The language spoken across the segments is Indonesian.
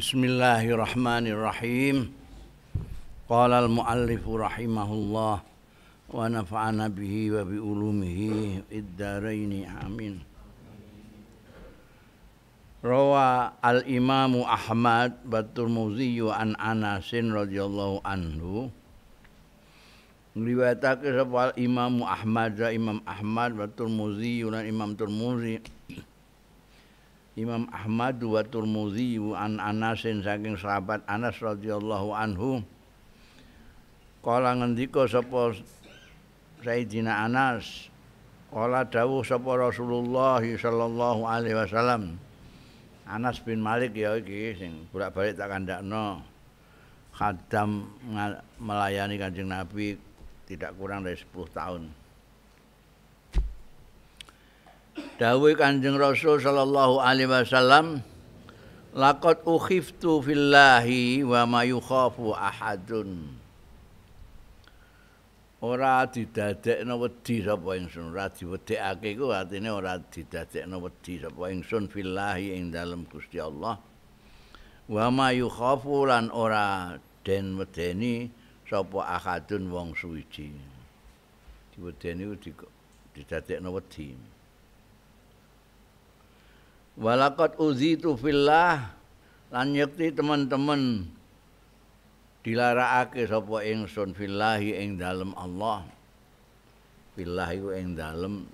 Bismillahirrahmanirrahim. Qala al-muallif rahimahullah wa nafa'ana bihi wa bi ulumihi iddaraini amin. Rawa al-Imam Ahmad batul Muzi an Anasin radhiyallahu anhu. Riwayatake sapa al-Imam Ahmad Imam Ahmad batul Muzi lan Imam Turmuzi. Imam Ahmad wa Turmudzi an Anasin saking sahabat Anas radhiyallahu anhu Kala ngendika sapa Sayyidina Anas Kala dawuh sapa Rasulullah sallallahu alaihi wasallam Anas bin Malik ya iki sing bolak-balik tak kandakno khadam melayani Kanjeng Nabi tidak kurang dari 10 tahun dawuh Kanjeng Rasul sallallahu alaihi wasallam laqad ukhiftu fillahi wa ma yukhafu ahadun ora didadekno wedi sapa ingsun ora diwedekake ku atine ora didadekno wedi sapa ingsun fillahi ing dalem Gusti Allah wa ma yukhafu lan ora den wedeni sapa ahadun wong suwiji diwedeni di didadekno wedi Walakot uzitu fillah lan yakti teman-teman dilarakake sapa ingsun fillahi ing dalem Allah. Fillah iku ing dalem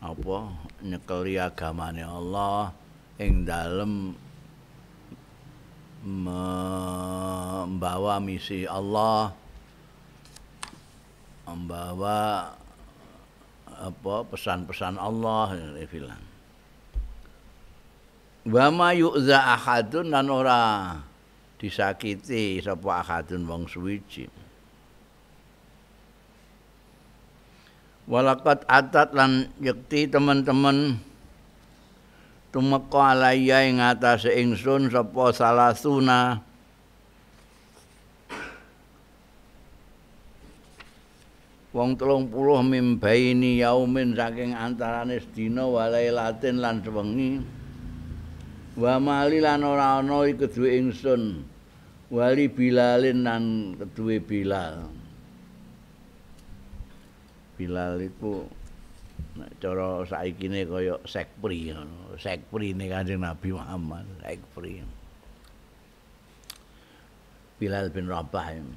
apa nyekeli agamane Allah ing dalem membawa misi Allah membawa apa pesan-pesan Allah ya, ya, filan. wa ma yu'za ahadun lan ora disakiti sapa ahadun wong suwiji walakat atat lan yukti teman-teman tumeka alaya ing atas ingsun sapa salah suna Wong telung puluh mimbaini yaumin saking antarane sedina walai latin lan sewengi. wa mali lan ora ana iku duwe ingsun wali bilalin lan duwe bilal bilal iku nek cara saikine kaya sekpri sekpri ne kanjeng nabi Muhammad sekpri bilal bin rabah ini.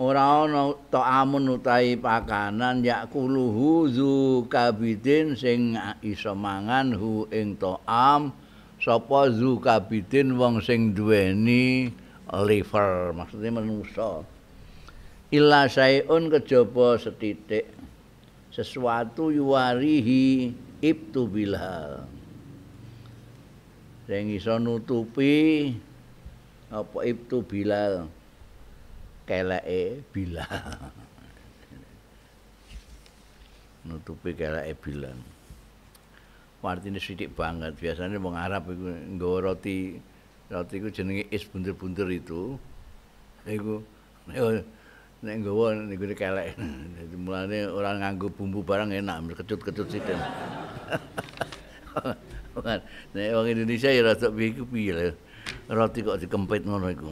ora ana taamun utahi pakanan yakuluhu zukabidin sing iso mangan hu ing taam sapa zukabidin wong sing duweni liver maksudnya manusa illa sayun kejaba setitik sesuatu yuwarihi ibtu bilhal sing iso nutupi apa ibtu bilal keleke Bilal. Nutupi keleke Bilal. Martine sithik banget, biasanya wong Arab iku nggawa roti. Roti iku jenenge is bunder-bunder itu. Iku nek nggawa niku keleke. Dadi mulane orang nganggo bumbu barang enak, kecut-kecut sithik. Nek wong Indonesia ya rada piye piye roti kok dikempit ngono iku.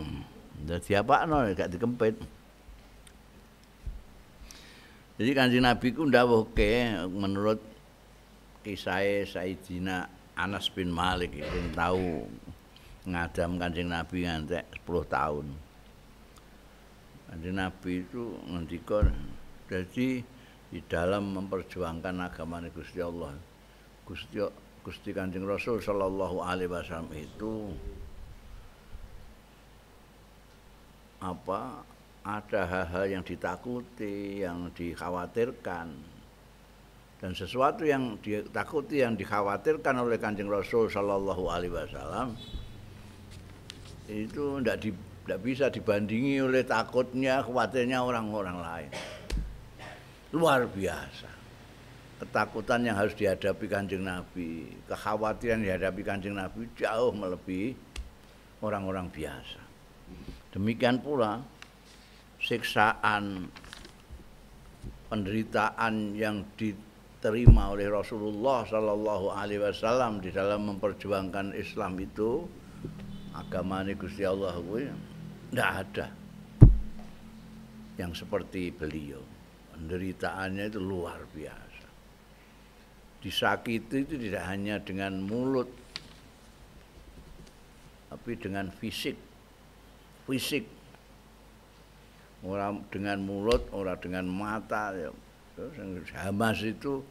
Jadi apa no, gak dikempit. Jadi kanjeng Nabi ku ndak oke menurut kisah Saidina Anas bin Malik yang tahu ngadam kanjeng Nabi ngantek 10 tahun. Kanjeng Nabi itu ngendikan, jadi di dalam memperjuangkan agama Gusti Allah, Gusti Gusti Kanjeng Rasul sallallahu Alaihi Wasallam itu apa ada hal-hal yang ditakuti, yang dikhawatirkan. Dan sesuatu yang ditakuti, yang dikhawatirkan oleh Kanjeng Rasul Shallallahu Alaihi Wasallam itu tidak di, tidak bisa dibandingi oleh takutnya, khawatirnya orang-orang lain. Luar biasa. Ketakutan yang harus dihadapi Kanjeng Nabi, kekhawatiran yang dihadapi Kanjeng Nabi jauh melebihi orang-orang biasa. Demikian pula siksaan penderitaan yang diterima oleh Rasulullah Shallallahu Alaihi Wasallam di dalam memperjuangkan Islam itu agama ini Gusti Allah tidak ada yang seperti beliau penderitaannya itu luar biasa disakiti itu tidak hanya dengan mulut tapi dengan fisik fisik. orang dengan mulut, orang dengan mata ya. Terus hamas itu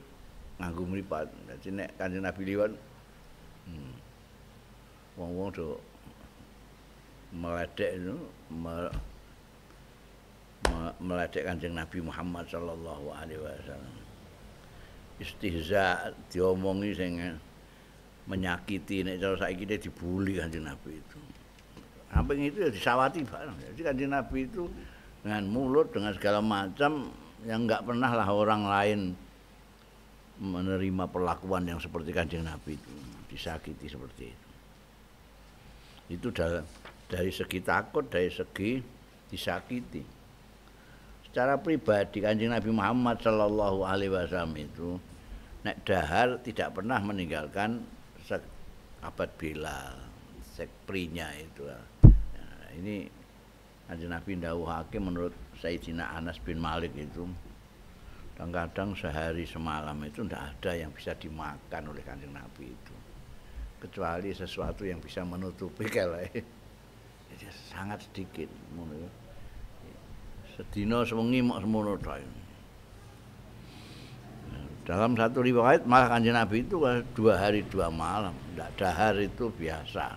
nganggu pak, jadi nek Kanjeng Nabi liwat hmm, wong-wong tuh meledek itu me, me, meledek Kanjeng Nabi Muhammad sallallahu alaihi wasallam. Istihza diomongi sing menyakiti nek cara saiki dibuli Kanjeng Nabi itu. Samping itu ya disawati bareng. Jadi kan Nabi itu dengan mulut, dengan segala macam yang nggak pernah lah orang lain menerima perlakuan yang seperti kanjeng Nabi itu disakiti seperti itu itu dari, dari segi takut dari segi disakiti secara pribadi kanjeng Nabi Muhammad Shallallahu Alaihi Wasallam itu nek dahar tidak pernah meninggalkan sek, abad Bilal sekprinya itu ini Kanjeng Nabi ndawuhake menurut Sayyidina Anas bin Malik itu kadang-kadang sehari semalam itu tidak ada yang bisa dimakan oleh kanjeng Nabi itu kecuali sesuatu yang bisa menutupi kelai jadi sangat sedikit ya. sedino semengi mau semono dalam satu riwayat malah kanjeng Nabi itu dua hari dua malam tidak dahar itu biasa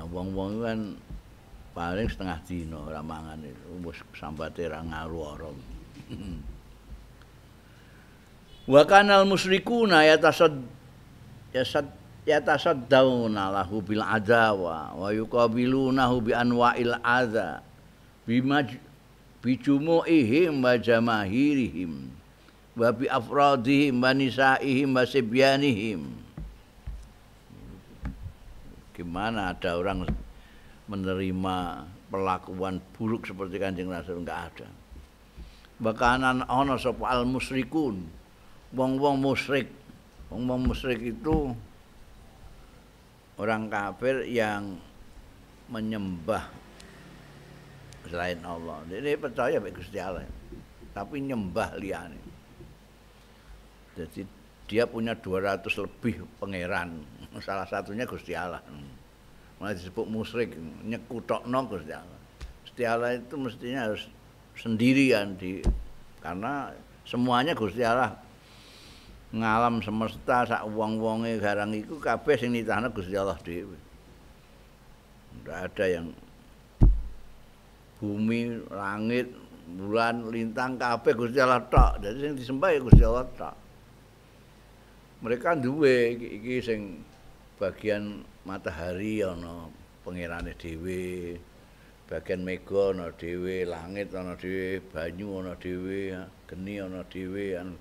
Nah, wong-wong kan paling setengah dino ora mangan itu wis sambate ra ngaruh Wa kanal musyrikuna yatasad yasad dauna lahu bil adawa wa yuqabilunahu bi anwa'il adza bima bijumu'ihim wa jamahirihim wa bi afradihim wa nisa'ihim wa sibyanihim Gimana ada orang menerima perlakuan buruk seperti Kanjeng Rasul enggak ada. Bakanan ana sapa al musyrikun. Wong-wong musyrik. Wong-wong musyrik itu orang kafir yang menyembah selain Allah. Dia percaya baik Gusti Allah, tapi nyembah liane. Jadi dia punya 200 lebih pangeran salah satunya Gusti Allah. Hmm. Mulai disebut musyrik, nyekutokno Gusti Allah. Gusti Allah itu mestinya harus sendirian di karena semuanya Gusti Allah ngalam semesta sak wong-wonge garang iku kabeh sing nitahne Gusti Allah dhewe. Tidak ada yang bumi, langit, bulan, lintang kabeh Gusti Allah tok. Jadi sing disembah ya Gusti Allah tok. Mereka duwe iki sing bagian matahari ana pangerane dhewe bagian mega ana dhewe langit ana dhewe banyu ana dhewe geni ana dhewe anu,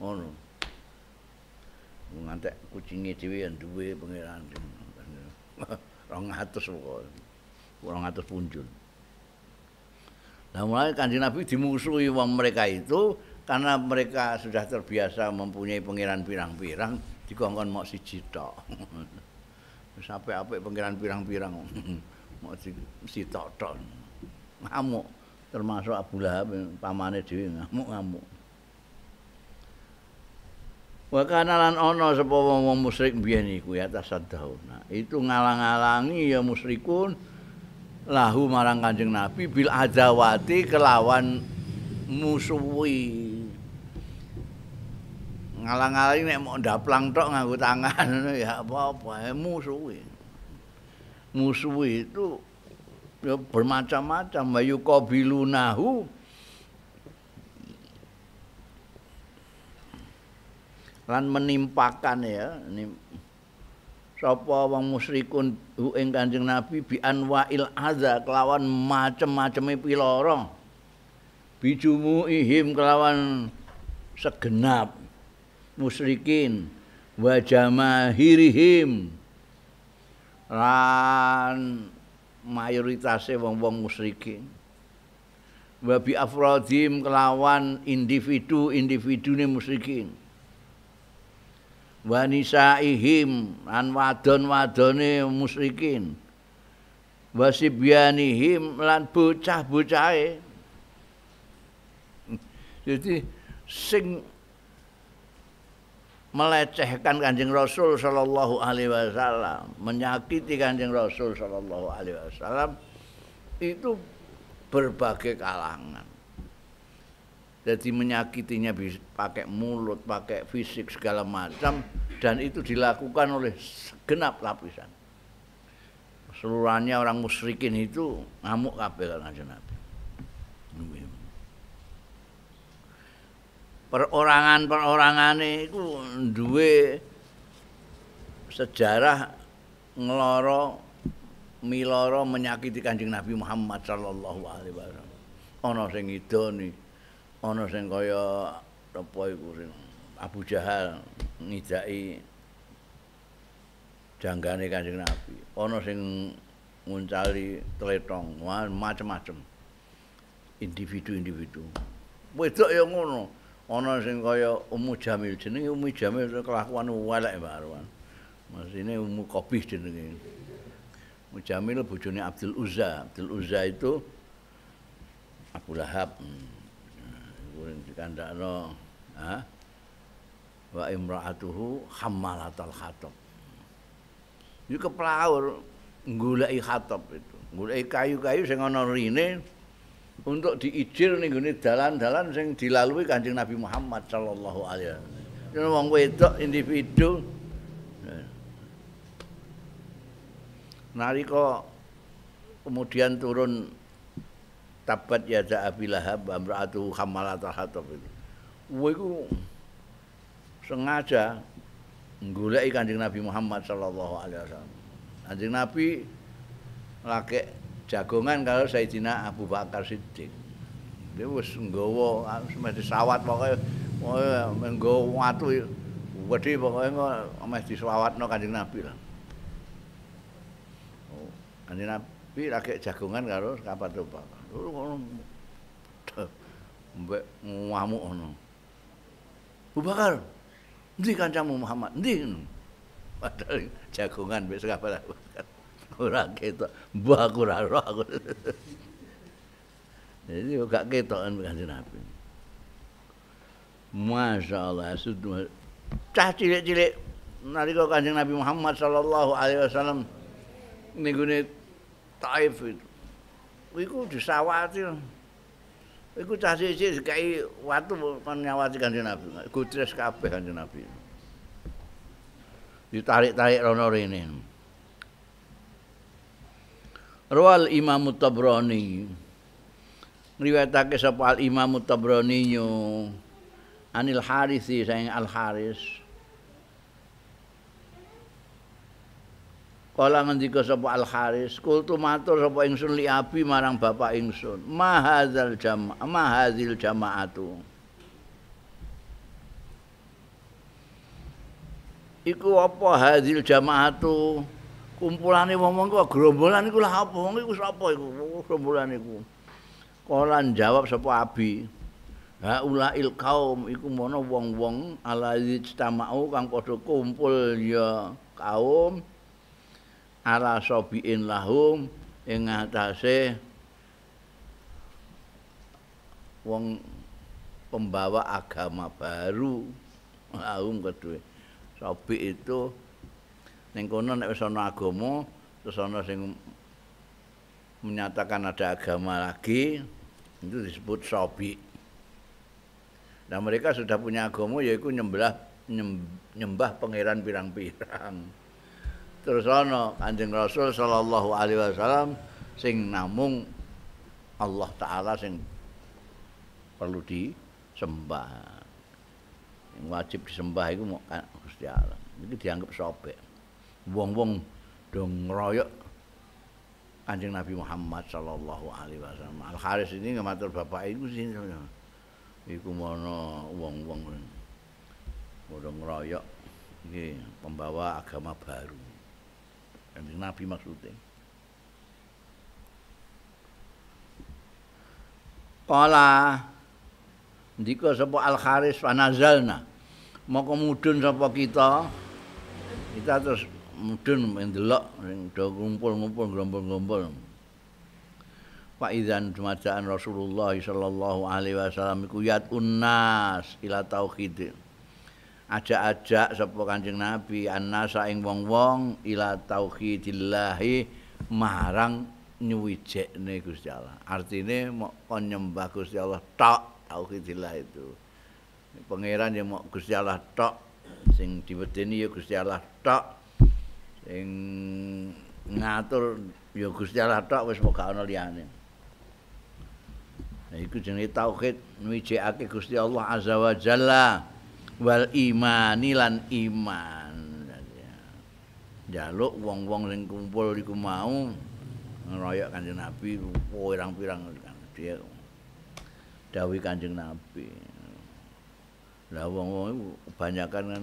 ngono ngantek kucinge dhewe ya duwe pangeran 200 pokoke 200 punjul Nah mulai kanjeng Nabi dimusuhi wong mereka itu karena mereka sudah terbiasa mempunyai pengiran pirang-pirang dikongkon mau si cito sampai-sampai pengiran pirang-pirang mau di si ngamuk termasuk Abu Lahab pamane dhewe ngamuk-ngamuk wa kana lan ana sapa wong musyrik biyen iku ya tasaddauna itu ngalang-alangi ya musyrikun lahu marang kanjeng nabi bil adawati kelawan musuhi ngalang-alangi mek mok ndaplang tok nganggo tangan ngono ya apa-apa musuh musuh itu bermacam-macam bayu qabilunahu lan menimpakan ya ini sapa wong musyrikun ing kanjeng nabi bi anwail azza kelawan macem-maceme piloro bijumu ihim kelawan segenap musyrikin wa jamahirihim lan mayoritas wong-wong musyrikin wa bi afradhim kelawan individu-individune musyrikin wa nisaihim lan wadon-wadone musyrikin wa sibyanihim lan bocah-bocahe jadi sing melecehkan Kanjeng Rasul Shallallahu alaihi wasallam, menyakiti Kanjeng Rasul Shallallahu alaihi wasallam itu berbagai kalangan. Jadi menyakitinya pakai mulut, pakai fisik segala macam dan itu dilakukan oleh segenap lapisan. Seluruhnya orang musyrikin itu ngamuk kabeh kanjeng Nabi. perorangan-perorangane iku duwe sejarah ngloro miloro menyakiti Kanjeng Nabi Muhammad sallallahu alaihi wasallam. Ana sing idoni, ana sing kaya apa iku Abu Jahal ngidaki janggane Kanjeng Nabi. Ana sing nguncali tletong, macam-macam. Individu-individu. Wedok ya ngono. ana sing kaya Ummu Jamil jenenge Ummu Jamil kelakuan elek barwan. Mas ini Ummu Kopi jenenge. Ummu Jamil bojone Abdul Uzza. Abdul Uzza itu Abu Lahab. Hmm. Kurang dikandakno. Hah? Wa imra'atuhu hammalatal khatab. Iku kepelaur nggoleki khatab itu. Nggoleki kayu-kayu sing ana rine, untuk diijil nih gini jalan-jalan sing dilalui Kanjeng Nabi Muhammad sallallahu alaihi wasallam. wong wedok individu eh. nalika kemudian turun tabat ya da Abi Lahab amraatu atau hatab itu. Kuwe sengaja nggoleki Kanjeng Nabi Muhammad sallallahu alaihi wasallam. Kanjeng Nabi laki jagongan kalau cina Abu Bakar Siddiq. Dia wis nggawa ah, mesti sawat pokoke nggawa watu ya. wedi pokoke sawat no Kanjeng Nabi lah. Oh, Kanjeng Nabi lagi jagongan karo kapan to, Pak. Lho ngono. Mbek ngamuk ngono. Abu Bakar, ndi kancamu Muhammad? Ndi? Padahal jagongan besok apa Abu Bakar ora ketok buah aku ora aku jadi gak ketokan kanjeng Nabi Masya Allah sudah cah cilik-cilik nalika Kanjeng Nabi Muhammad sallallahu alaihi wasallam ning Taif itu iku disawati iku cah cilik kayak watu kon nyawati Kanjeng Nabi gutres kabeh Kanjeng Nabi ditarik-tarik rono rene Rual Imam Tabrani. Riwayatake sapa Al Imam Tabrani yo Anil Harisi sayang Al Haris. Kala ngendika sapa Al Haris, kultu matur sapa ingsun li abi marang bapak ingsun. Mahazil jama' Mahazil jama'atu. Iku apa hadzil jama'atu? kumpulane wong-wong kok gerombolan iku lah apa wong iku sapa iku oh, gerombolan iku kala jawab sapa abi ha ulail kaum iku mono wong-wong ala ijtama'u kang padha kumpul ya kaum ala sabiin lahum ing ngatasé wong pembawa agama baru lahum kedue sabi itu Ning kono nek wis ana agama, terus ana sing menyatakan ada agama lagi, itu disebut sobi. Nah mereka sudah punya agama yaitu nyembah nyembah pangeran pirang-pirang. Terus ana Kanjeng Rasul sallallahu alaihi wasallam sing namung Allah taala sing perlu disembah. Yang wajib disembah itu Gusti Allah. Itu dianggap sobek wong-wong dong royok Kanjeng Nabi Muhammad sallallahu alaihi wasallam. Al Haris ini ngamatur bapak ibu sih. Iku mono wong-wong. dong royok ini pembawa agama baru. Kanjeng Nabi maksudnya. Kala ndika sapa Al Haris panazalna. mau mudhun sapa kita kita terus mudun main delok sing do ngumpul-ngumpul gerombol-gerombol. Pak Rasulullah sallallahu alaihi wasallam iku yat nas, ila tauhid. Ajak-ajak sapa Kanjeng Nabi anas saing wong-wong ila tauhidillahi marang nyuwijekne Gusti Allah. Artine mok nyembah Gusti Allah tok tauhidillah itu. Pangeran yang mau Gusti Allah tok sing diwedeni ya Gusti Allah tok sing ngatur ya Gusti Allah tok wis moga ana liyane. Nah, iku jenenge tauhid nuwijake Gusti Allah azza wa jalla wal imani lan iman. Jaluk wong-wong sing kumpul iku mau ngeroyok Kanjeng Nabi pirang-pirang dia dawuh Kanjeng Nabi. Lah wong-wong kebanyakan kan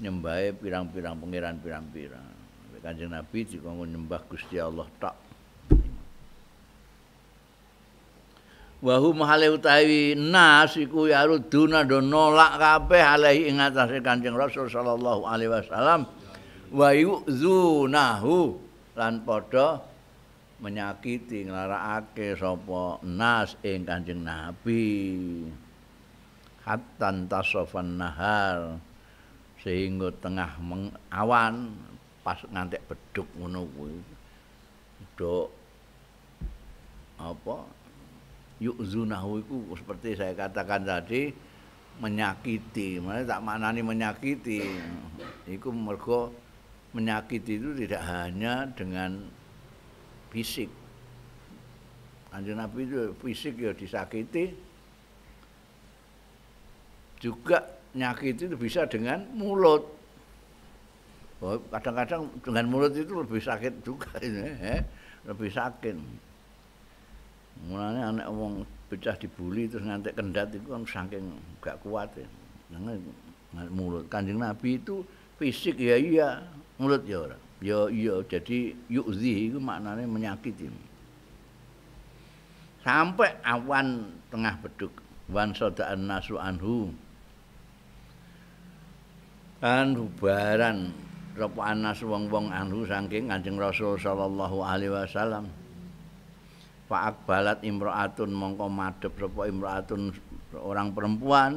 nyembahe pirang-pirang pangeran pirang-pirang. kanjeng Nabi juga nyembah Gusti Allah tak. Wahu mahalih utawi nas iku yaru duna do nolak kabeh alaihi ing atase Kanjeng Rasul sallallahu alaihi wasallam wa yuzunahu lan padha menyakiti nglarakake sapa nas ing Kanjeng Nabi hatta tasofan nahar sehingga tengah awan pas ngantek beduk ngono kuwi do apa yuk zunahu itu seperti saya katakan tadi menyakiti mana tak maknani menyakiti itu mergo menyakiti itu tidak hanya dengan fisik Kanjeng Nabi itu fisik ya disakiti juga nyakiti itu bisa dengan mulut Oh, kadang-kadang dengan mulut itu lebih sakit juga ini, eh? lebih sakit. Mulanya anak wong pecah dibully terus ngantek kendat itu kan saking gak kuat ya. Dengan mulut. Kanjeng Nabi itu fisik ya iya, mulut ya orang. Ya iya, jadi yu'zi itu maknanya menyakiti. Sampai awan tengah beduk. Wan soda'an nasu anhu. Kan bubaran sapa anas wong-wong anhu saking Kanjeng Rasul sallallahu alaihi wasallam Fa'ak balat imra'atun mongko madhep sapa imra'atun orang perempuan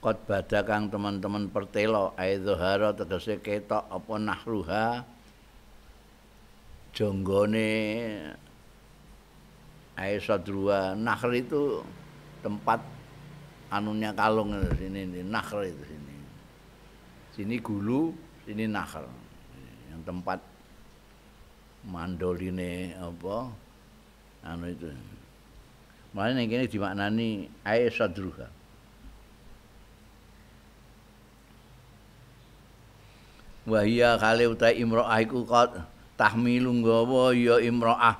Kot badakang teman-teman pertelo aidhara tegese ketok apa nahruha jonggone Aisadruha nahr itu tempat anunya kalung sini ini nakhr itu sini. Sini gulu, sini nakhr. Yang tempat mandoline apa anu itu. Mulai yang ini dimaknani ayat sadruha. Wahia kali utai imro'ah iku kot tahmilung gawa ya imro'ah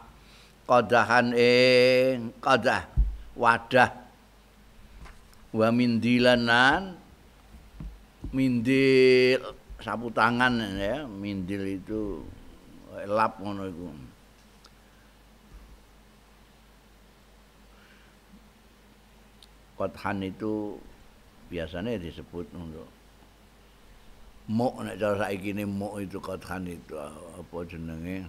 kodahan ing kodah wadah wa min dilanan mindil sapu tangan ya mindil itu lap ngono iku Kothan itu biasanya disebut untuk mok nek saiki ne mok itu kothan itu apa jenenge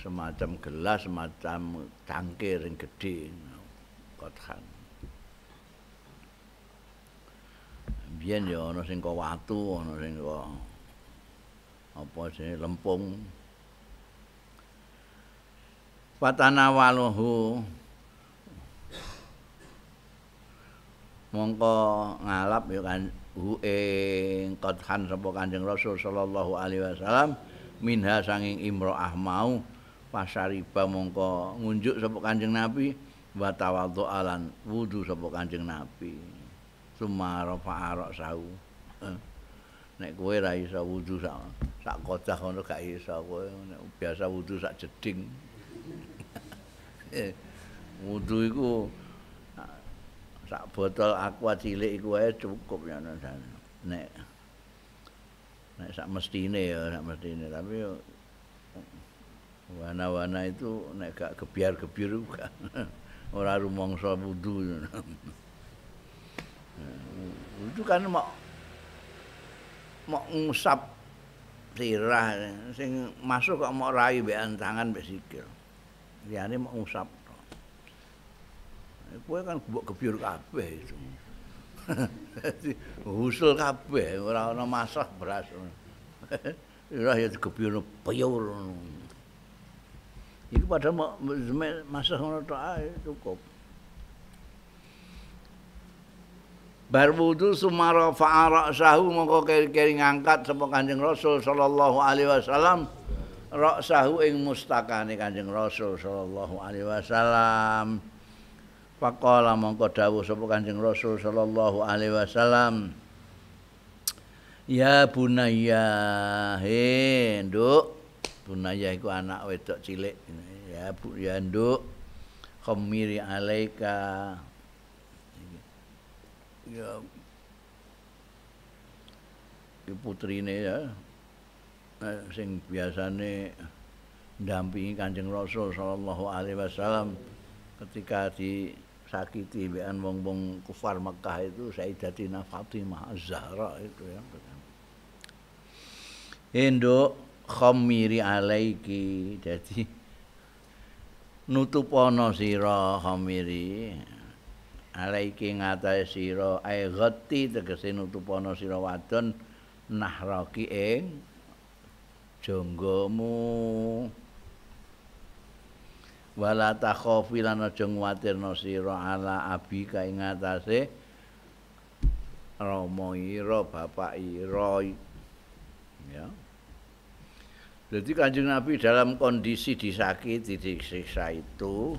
semacam gelas semacam cangkir yang gede kothan biyen ya ana sing kok watu ana sing kok apa sih lempung Fatana waluhu mongko ngalap ya kan hu ing kathan sapa Kanjeng Rasul sallallahu alaihi wasallam minha sanging imroah mau pasariba mongko ngunjuk sapa Kanjeng Nabi wa tawadhu alan wudu sapa Kanjeng Nabi sumara pa'arok sawu. Eh, nek kowe ra iso wudu sak sak kocah ngono gak iso kowe nek biasa wudu sak jeding. Eh, wudu iku sak botol aqua cilik iku wae cukup ya nang Nek nek sak mestine ya sak mestine tapi warna-warna itu nek gak gebyar-gebyar ora rumangsa wudu. Itu kan mau mau ngusap sirah sing masuk kok mau rai be tangan be sikil. Ya ini mau ngusap. Kue kan buat kebiur kabeh itu. Husul kabeh ora ana masak beras. Ora ya kebiur payur. Iku padha mau masak ngono tok cukup. bar wudu sumara fa'ara sahu mongko keri-keri ngangkat sapa Kanjeng Rasul sallallahu alaihi wasallam sahu ing mustakane Kanjeng Rasul sallallahu alaihi wasallam faqala mongko dawuh sapa Kanjeng Rasul sallallahu alaihi wasallam ya bunaya he nduk bunaya iku anak wedok cilik ya bu ya nduk khamiri alaika ya putri ya putrine ya sing biasane dampingi Kanjeng Rasul sallallahu alaihi wasallam ketika disakiti bean wong-wong kufar Mekah itu Sayyidatina Fatimah Az-Zahra itu ya. Indo khomiri alaiki jadi nutupono sira khomiri alaiki ngatai sira ae ghatti tegese nutupana sira wadon nahraki ing jonggomu wala takhofi lan aja no sira ala abi ka ing atase rama ira bapak ira ya Jadi kanjeng Nabi dalam kondisi disakiti, disiksa itu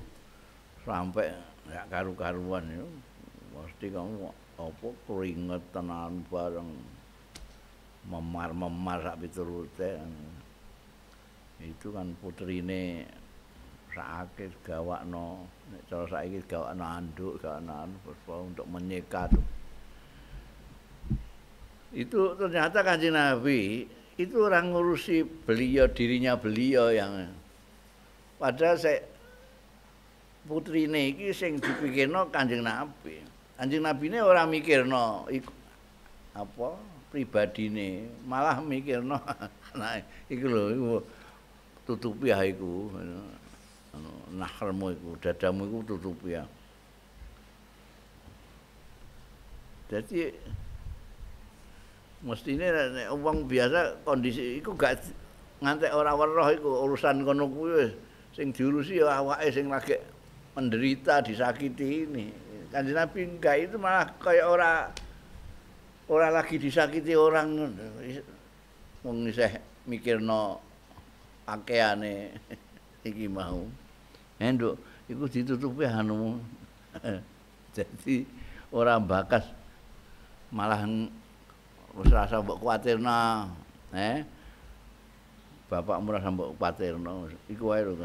sampai ya karu-karuan ya pasti kamu apa keringet tenan anu bareng memar-memar sak piturute anu. itu kan putrine sakit gawakno nek cara saiki gawakno anduk gawakno puspa anu, untuk menyekat itu ternyata kanjeng Nabi itu orang ngurusi beliau dirinya beliau yang padahal saya putrine iki sing dipikirno Kanjeng Nabi. Kanjeng Nabine ora mikirno iku apa pribadine, malah mikirno anake iku lho itu tutupi aiku ah anu nahrmu iku dadamu iku tutupi ya. Ah. Dadi mestine nek wong biasa kondisi iku gak ngantek ora weruh iku urusan kono kuwi sing diurusi ya awake sing lagi menderita disakiti ini kanjeng nabi enggak itu malah kayak orang orang lagi disakiti orang wong isih mikirno akeane iki mau enduk eh, iku ditutupi anu jadi orang bakas malah wis rasa mbok kuwatirna eh bapak murah mbok kuwatirna iku wae lho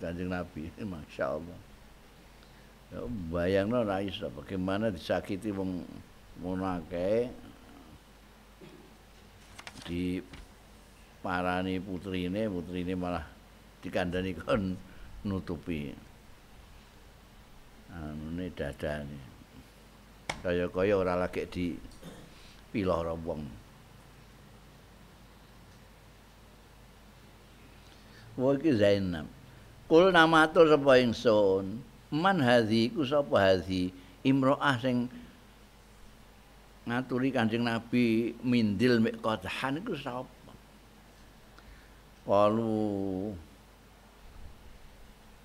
kanjeng Nabi, Masya Allah. Ya, bayang bagaimana disakiti wong monake di parani putrine, putrine malah dikandani kon nutupi. Anu ne dada ne. Kaya-kaya ora lagi di pilah wong. Wong iki Zainab. kul namatur sapa ingsun man hadhi ku sapa hadhi imroah sing ngaturi kanjeng nabi mindil mek qadhan iku sapa walu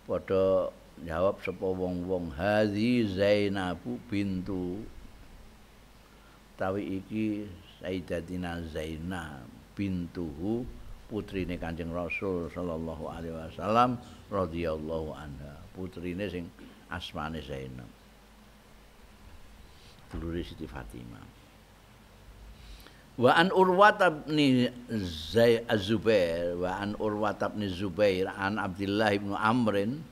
padha jawab sapa wong-wong hadhi zainab bintu tawi iki sayyidatina zainab bintuhu Putri ini Kanjeng Rasul sallallahu alaihi wasallam radhiyallahu anha. ini sing asmane Zainab. Dulure Siti Fatima. Wa an Urwah bin Zubair wa an Urwah bin Zubair an Abdullah bin Amrin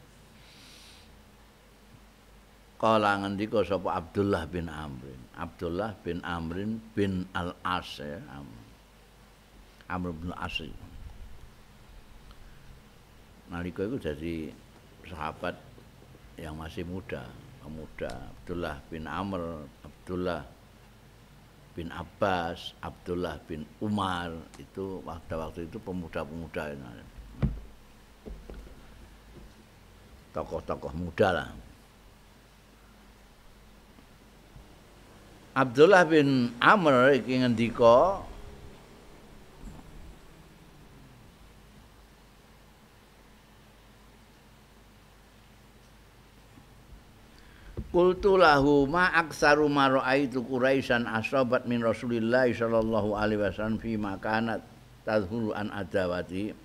Kala ngendika sapa Abdullah bin Amrin. Abdullah bin Amrin bin Al-As ya, Amr bin Asy. Maliko itu jadi sahabat yang masih muda, pemuda Abdullah bin Amr, Abdullah bin Abbas, Abdullah bin Umar itu waktu waktu itu pemuda-pemuda tokoh-tokoh muda lah. Abdullah bin Amr ingin dikau Qultu lahu ma aksaru ma raaitu Quraisyan asabat min Rasulillah sallallahu alaihi wasallam fi makanat tadhuru an adawati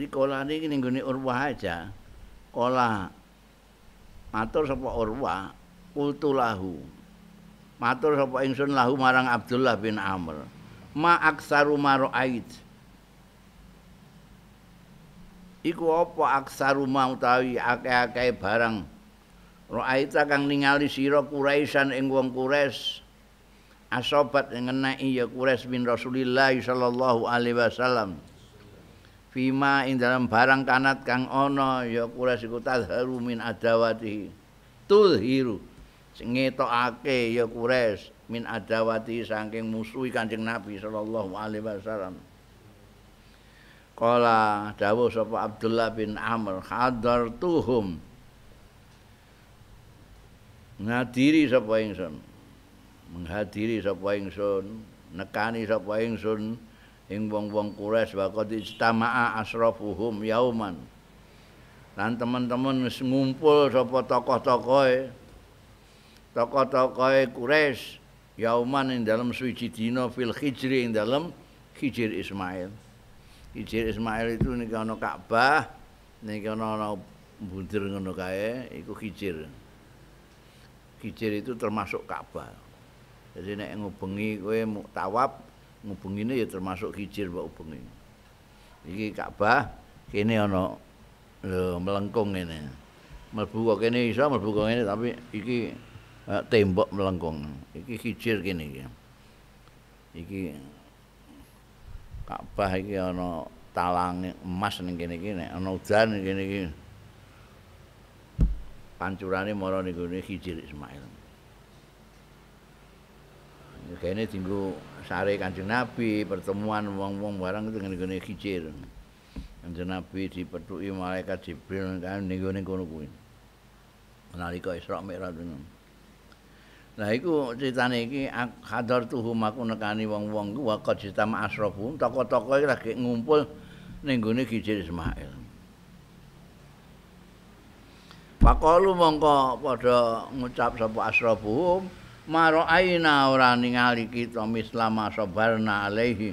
Jadi kola ini ini gini urwa aja. Kola matur sapa urwa kultu lahu. Matur sapa ingsun lahu marang Abdullah bin Amr. Ma aksaru maro ait. Iku apa aksaru ma utawi akeh-akeh barang Ra'aita kang ningali sira Quraisyan ing wong Quraisy asobat ngenai ya Quraisy bin Rasulillah sallallahu alaihi wasallam. fima ing dalam barang kanat kang ono ya kula siku tadharu min adawati tulhiru sing ngetokake ya kures min adawati saking musuhi Kanjeng Nabi sallallahu alaihi wasallam Kala dawuh sapa Abdullah bin Amr hadartuhum ngadiri sapa ingsun menghadiri sapa ingsun nekani sapa ingsun ing wong-wong Quraisy waqad istama'a asrafuhum yauman. Lan teman-teman wis ngumpul sapa tokoh-tokohe. tokoh tokoh Quraisy yauman ing dalam suci dina fil hijri ing dalam Hijir Ismail. Hijir Ismail itu niki ana Ka'bah, niki ana ana bundher ngono kae, iku Hijir. Hijir itu termasuk Ka'bah. Jadi nek ngubengi kowe tawab ngubengine ya termasuk kicir Pak Ubeng ini. Iki Ka'bah kene ana melengkung ini. Mlebu kok kene iso mlebu kok tapi iki eh, tembok melengkung. Iki kicir kene iki. Iki Ka'bah iki ana talange emas ning kene iki nek ana udan kene iki pancurane mara ning kene Hijir Ismail. Kene tinggu sare Kanjeng Nabi, pertemuan wong-wong bareng teng nggone Khijir. Kanjeng Nabi dipethuki malaikat Jibril kan ning nggone kono kuwi. Nalika Isra Mi'raj ngono. Lah iku critane iki hadar tuhu maku nekani wong-wong ku waqa jitam asrafu, tokoh-tokoh iki lagi ngumpul ning nggone Khijir Ismail. Pakalu mongko padha ngucap sapa asrafu, maraina ora ningali kita mislama sabarna alaihi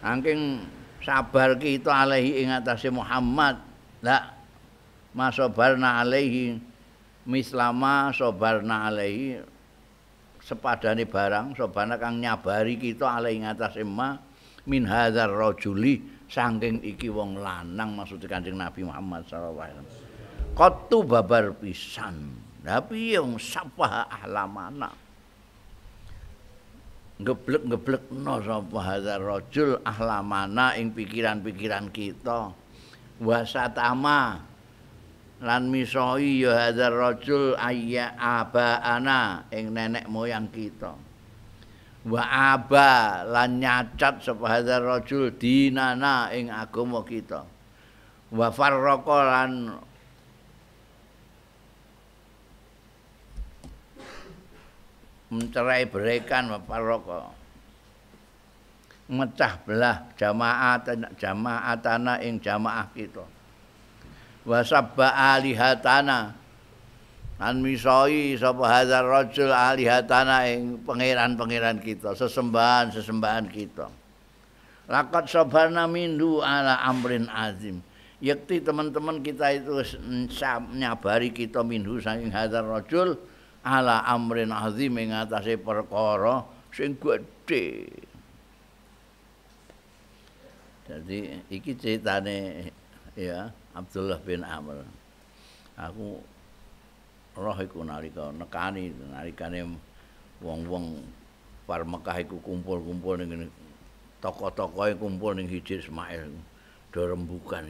angking sabar kita alaihi ing atase Muhammad la masabarna alaihi mislama sabarna alaihi sepadane barang sabana kang nyabari kita alaihi ing atase ma min hadzar rajuli saking iki wong lanang maksud kanjeng Nabi Muhammad sallallahu alaihi wasallam qattu babar pisan Nabi yang sapa ahlamana. Ngeblek-ngeblek no sapa rojul rajul ahlamana ing pikiran-pikiran kita. Wasatama lan misoi ya hadar rojul ayya ana ing nenek moyang kita. Wa aba lan nyacat sapa ada rojul dinana ing agama kita. Wa farraqa lan mencerai berikan paroko mecah belah jamaat jamaatana ing jamaah kita wasabba alihatana an misoi sapa hadar rajul alihatana ing pangeran-pangeran kita sesembahan-sesembahan kita Lakat sobarna mindu ala amrin azim. Yakti teman-teman kita itu nyabari kita mindu saking hadar rajul ala amrin azim ing perkara sing gedhe. Dadi iki critane ya Abdullah bin Amr. Aku roh iku nalika nekani nalikane wong-wong war Mekah iku kumpul-kumpul ning ngene tokoh-tokohe kumpul ning Hijr Ismail do rembukan.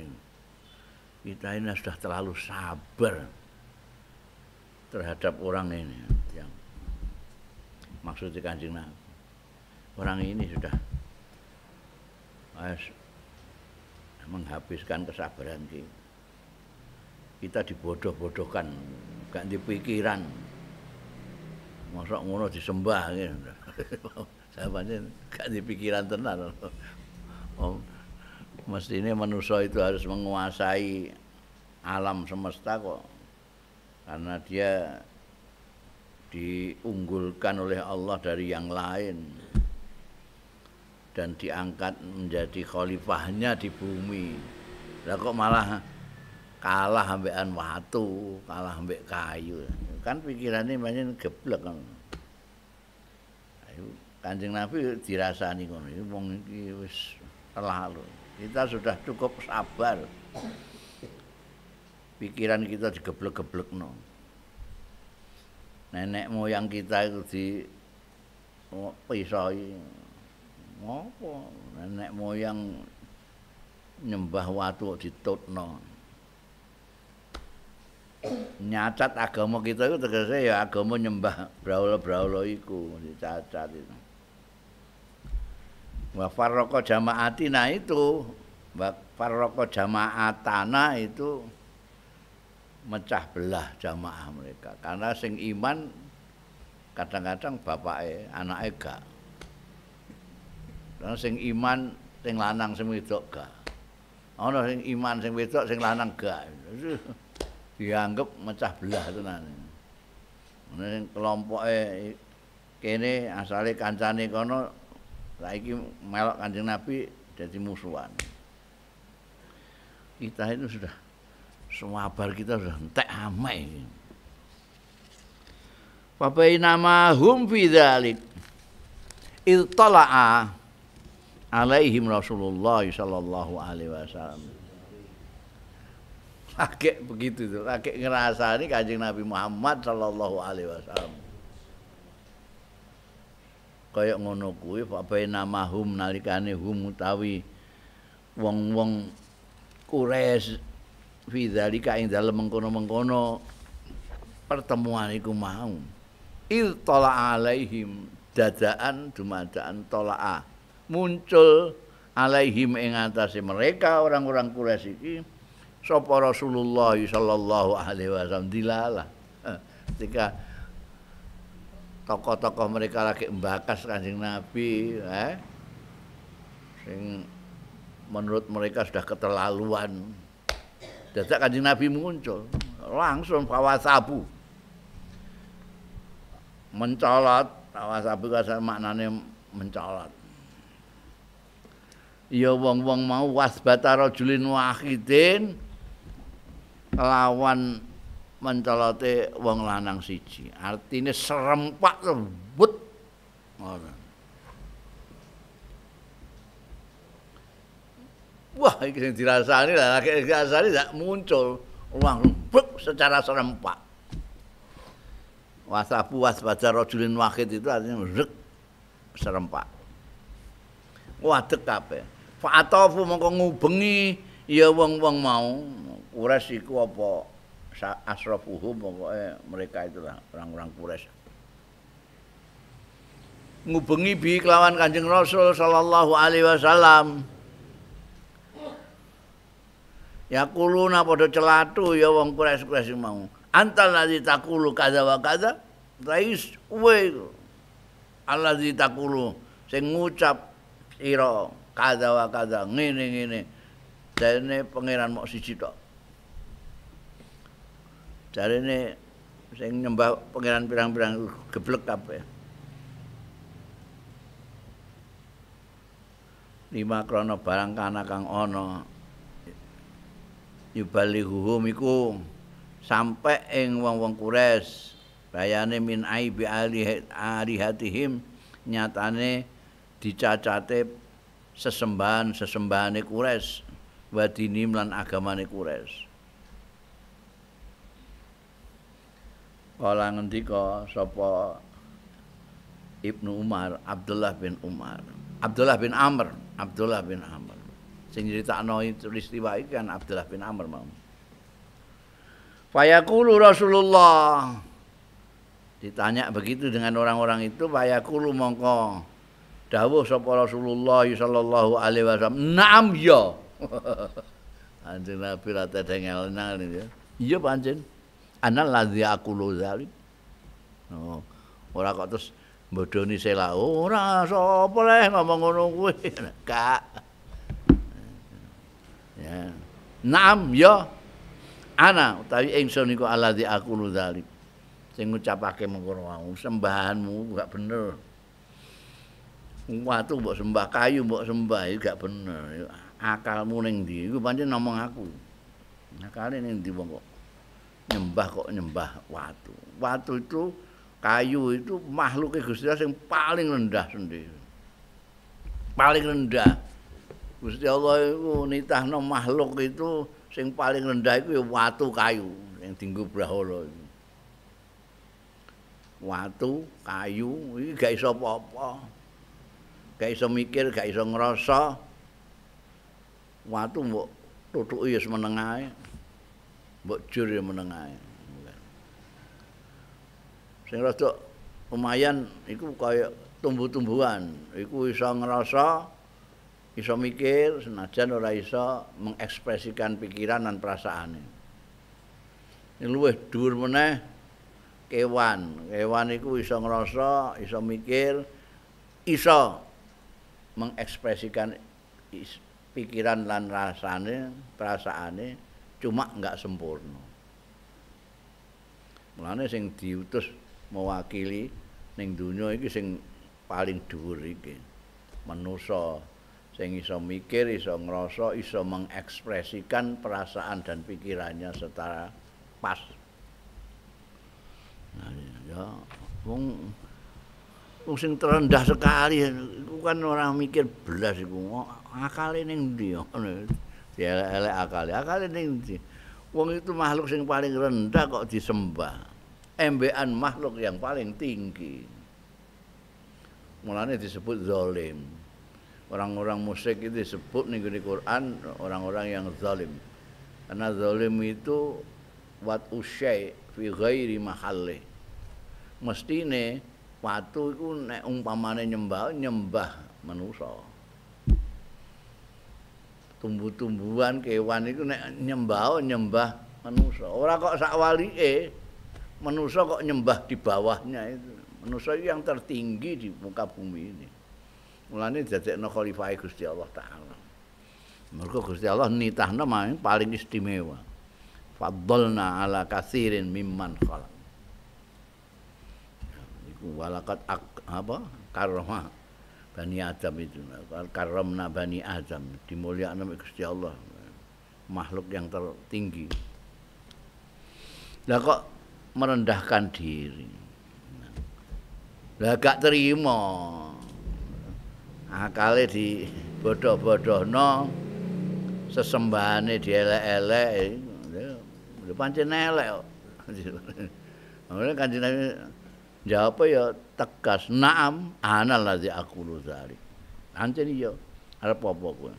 Kita ini sudah terlalu sabar. terhadap orang ini yang maksud di kanjeng Nabi. Orang ini sudah menghabiskan kesabaran kita. Kita dibodoh-bodohkan, gak dipikiran. Masa ngono disembah gitu. Jawabannya gak dipikiran tenar. Oh, mestinya manusia itu harus menguasai alam semesta kok karena dia diunggulkan oleh Allah dari yang lain dan diangkat menjadi khalifahnya di bumi. Lah kok malah kalah ambekan watu, kalah ambek kayu. Kan pikirannya banyak geblek kan. Kanjeng Nabi dirasani ngono, wong iki wis terlalu. Kita sudah cukup sabar pikiran kita digeblek-geblek no. Nenek moyang kita itu di oh, pisai. Ngopo? Nenek moyang nyembah watu no. Nyacat agama kita itu tegasnya ya agama nyembah braula-braula iku dicacat itu. Wa farroko jama'atina itu wa farraqa jama'atana itu mecah belah jamaah mereka karena sing iman kadang-kadang bapake anak gak karena sing iman sing lanang sing wedok gak ana sing iman sing wedok sing lanang ga dianggap mecah belah tenan ana sing kelompoke kene asale kancane kono saiki melok Kanjeng Nabi jadi musuhan kita itu sudah semua abar kita sudah entek amai. Bapak nama hum fidalik, dzalik. alaihim Rasulullah sallallahu alaihi wasallam. Kakek begitu tuh, ngerasa ini kajing Nabi Muhammad sallallahu alaihi wasallam. Kayak ngono kuwi nama hum nalikane hum utawi wong-wong kures fi dzalika ing dalem mengkono-mengkono pertemuan iku mau il tola alaihim dadaan dumadaan tolaa muncul alaihim ing atase mereka orang-orang Quraisy iki sapa Rasulullah sallallahu alaihi wasallam dilalah eh, ketika tokoh-tokoh mereka lagi membakas kanjeng Nabi eh sing menurut mereka sudah keterlaluan Dadak kanjeng Nabi muncul, langsung bawa Mencolot, bawa sabu maknanya mencolot. Ya wong-wong mau wasbata rajulin wahidin, lawan mencolote wong lanang siji. Artinya serempak, rebut. Orang. wah iki sing dirasani lah lagi dirasani tidak muncul langsung secara serempak puas baca rojulin wakit itu artinya rek serempak wadek kabeh fa'atafu mongko ngubengi ya wong-wong mau kures iku apa asrafuhum pokoknya mereka itulah orang-orang kures ngubengi bi kelawan Kanjeng Rasul sallallahu alaihi wasallam Ya kuluna padha celatu ya wong kures-kures mau. Antal ladzi taqulu kada wa kadza rais uwe. Allazi takulu. sing ngucap ira kada wa kadza ngini ngene. Dene pangeran mok siji tok. Jarene sing nyembah pangeran pirang-pirang geblek kabeh. lima krono barang kana kang ana yubalighuhum iku sampai ing wong-wong Quraisy bayane min aibi alihatihim nyatane dicacate sesembahan sesembahane kures wa lan agamane kures Kala ngendika sapa Ibnu Umar, Abdullah bin Umar, Abdullah bin Amr, Abdullah bin Amr sing critakno peristiwa iki kan Abdullah bin Amr mau. Fayaqulu Rasulullah ditanya begitu dengan orang-orang itu fayaqulu mongko dawuh sapa Rasulullah sallallahu alaihi wasallam na'am ya anjing Nabi lah dengel nang ya iya pancen ana ladzi aqulu zalik oh ora kok terus bodoni sela oh, ora sapa leh ngomong ngono kuwi kak Ya. Naam ya ana utawi ingsun niku alladzi aqulu Sing ngucapake mengko wae sembahanmu gak bener. Watu mbok sembah kayu mbok sembah iku gak bener. Akalmu ning ndi? Iku pancen ngomong aku. Akale ndi wong kok nyembah kok nyembah watu. Watu itu kayu itu makhluk Gusti Allah sing paling rendah sendiri. Paling rendah. Gusti Allah iku nitahno makhluk itu sing paling rendah iku watu kayu yang dinggo brahala iku. Watu, kayu iki gak iso apa-apa. Gak iso mikir, gak iso ngrasa. Watu mbok tutuki wis meneng ae. Mbok jur ya meneng ae. Sing rada lumayan iku kaya tumbuh-tumbuhan, iku iso ngrasa. iso mikir senajan ora iso mengekspresikan pikiran dan perasaane. Ini luwih dhuwur meneh kewan. Kewan iku iso ngrasa, iso mikir, iso mengekspresikan pikiran lan rasane, perasaane cuma enggak sempurna. Mulane sing diutus mewakili ning dunya iki sing paling dhuwur iki. Manusa sing iso mikir, iso ngerasa, iso mengekspresikan perasaan dan pikirannya secara pas. Nah, ya, wong wong sing terendah sekali itu kan orang mikir belas iku akale ini ndi ngono. Ya elek akali akal ini ndi? Wong itu makhluk sing paling rendah kok disembah. Embean makhluk yang paling tinggi. mulanya disebut Zolim orang-orang musyrik itu disebut nih di Quran orang-orang yang zalim karena zalim itu wat usyai fi ghairi mahalle mestine watu itu nek umpamane nyembah nyembah manusia. tumbuh-tumbuhan kewan itu nek nyembah oh nyembah manusia. ora kok sak walike manusia kok nyembah di bawahnya itu Manusia yang tertinggi di muka bumi ini Mulane no khalifah Gusti Allah taala. Mergo Gusti Allah nitahno paling istimewa. Faddalna ala kasirin mimman khalaq. Iku walakat apa? karma Bani Adam itu. Karomna Bani Adam dimuliakan Gusti Allah. Makhluk yang tertinggi. Lah kok merendahkan diri. Lah gak terima. akale di bodoh-bodohno sesembahane dielek-elek lho pancen elek kok Nabi jawab ya tegas na'am ana ladzi aqulu dzalik pancen yo arep apa kuwi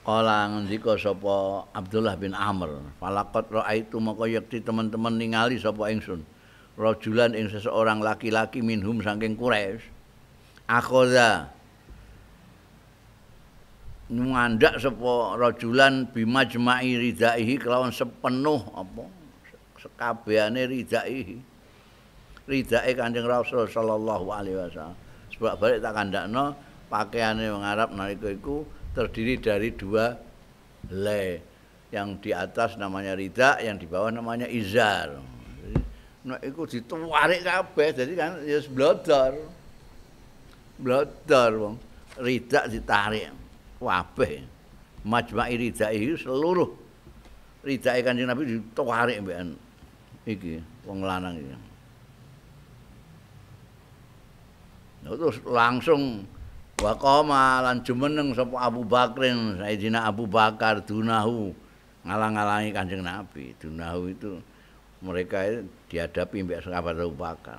Kala ngendika sapa Abdullah bin Amr, falaqat ra'aitu maka yakti teman-teman ningali sapa ingsun. rajulan ing seseorang laki-laki minhum saking Quraisy akhoza ngandak sapa rajulan bimajma'i ridaihi kelawan sepenuh apa sekabehane ridaihi ridae Kanjeng Rasul sallallahu alaihi wasallam sebab balik tak kandakno pakaiane wong Arab nalika iku terdiri dari dua le yang di atas namanya rida yang di bawah namanya izar nek iku dituwarik kabeh dadi kan ya blodor. Blodor wong ridak ditarik kabeh. Majma'i ridak iki seluruh ridake Kanjeng Nabi dituwarik mbekan iki wong lanang iki. Nah, terus langsung waqama lan jumeneng sapa Abu Bakar Sayyidina Abu Bakar dunahu ngalang-alangi Kanjeng Nabi dunahu itu mereka dihadapi mbak sahabat Abu Bakar.